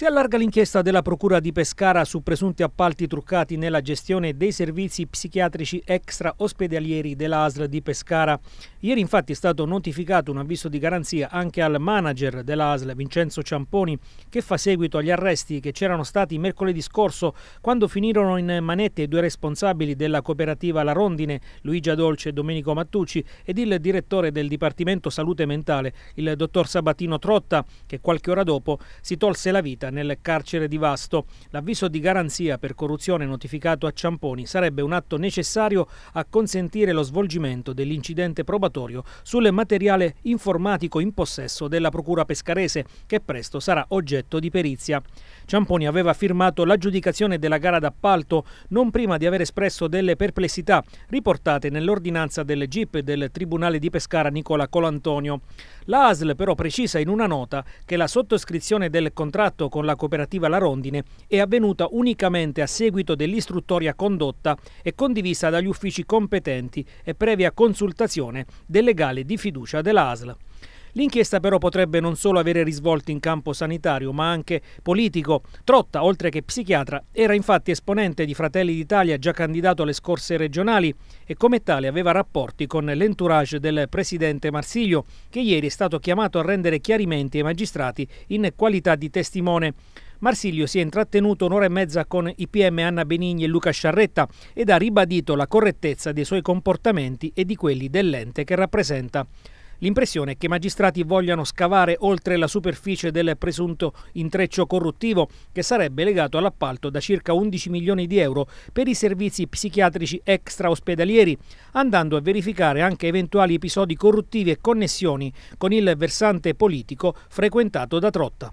Si allarga l'inchiesta della Procura di Pescara su presunti appalti truccati nella gestione dei servizi psichiatrici extra ospedalieri dell'ASL di Pescara. Ieri infatti è stato notificato un avviso di garanzia anche al manager dell'ASL Vincenzo Ciamponi che fa seguito agli arresti che c'erano stati mercoledì scorso quando finirono in manette i due responsabili della cooperativa La Rondine, Luigia Dolce e Domenico Mattucci, ed il direttore del Dipartimento Salute Mentale, il dottor Sabatino Trotta, che qualche ora dopo si tolse la vita nel carcere di Vasto. L'avviso di garanzia per corruzione notificato a Ciamponi sarebbe un atto necessario a consentire lo svolgimento dell'incidente probatorio sul materiale informatico in possesso della Procura pescarese, che presto sarà oggetto di perizia. Ciamponi aveva firmato l'aggiudicazione della gara d'appalto non prima di aver espresso delle perplessità riportate nell'ordinanza del GIP del Tribunale di Pescara Nicola Colantonio. La ASL però precisa in una nota che la sottoscrizione del contratto con la cooperativa La Rondine è avvenuta unicamente a seguito dell'istruttoria condotta e condivisa dagli uffici competenti e previa consultazione del legale di fiducia dell'ASL. L'inchiesta però potrebbe non solo avere risvolti in campo sanitario, ma anche politico. Trotta, oltre che psichiatra, era infatti esponente di Fratelli d'Italia, già candidato alle scorse regionali e come tale aveva rapporti con l'entourage del presidente Marsiglio, che ieri è stato chiamato a rendere chiarimenti ai magistrati in qualità di testimone. Marsilio si è intrattenuto un'ora e mezza con i PM Anna Benigni e Luca Sciarretta ed ha ribadito la correttezza dei suoi comportamenti e di quelli dell'ente che rappresenta. L'impressione è che i magistrati vogliano scavare oltre la superficie del presunto intreccio corruttivo che sarebbe legato all'appalto da circa 11 milioni di euro per i servizi psichiatrici extra ospedalieri, andando a verificare anche eventuali episodi corruttivi e connessioni con il versante politico frequentato da Trotta.